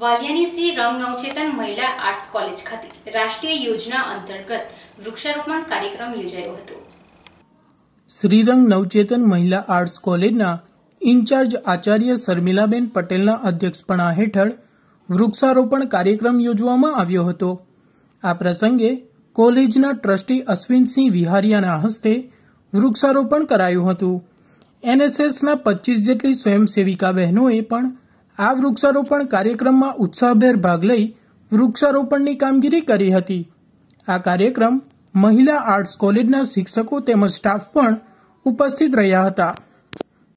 વાલિયાની શ્રી રંગ નવચેતન મહિલા arts college ખાતે રાષ્ટ્રીય યોજના અંતર્ગત વૃક્ષારોપણ કાર્યક્રમ યોજાયો હતો શ્રીરંગ નવચેતન મહિલા આર્ટ્સ કોલેજના ઇન્ચાર્જ આચાર્ય શર્મિલાબેન પટેલના અધ્યક્ષપણા હેઠળ વૃક્ષારોપણ કાર્યક્રમ યોજવામાં આવ્યો હતો આ પ્રસંગે કોલેજના ટ્રસ્ટી અશ્વિનસિંહ વિહારિયાના હસ્તે વૃક્ષારોપણ કરાયું હતું એનએસએસના પચીસ જેટલી સ્વયંસેવિકા બહેનોએ પણ આ વૃક્ષારોપણ કાર્યક્રમમાં ઉત્સાહભેર ભાગ લઈ વૃક્ષારોપણની કામગીરી કરી હતી આ કાર્યક્રમ મહિલા આર્ટ્સ કોલેજના શિક્ષકો તેમજ સ્ટાફ પણ ઉપસ્થિત રહ્યા હતા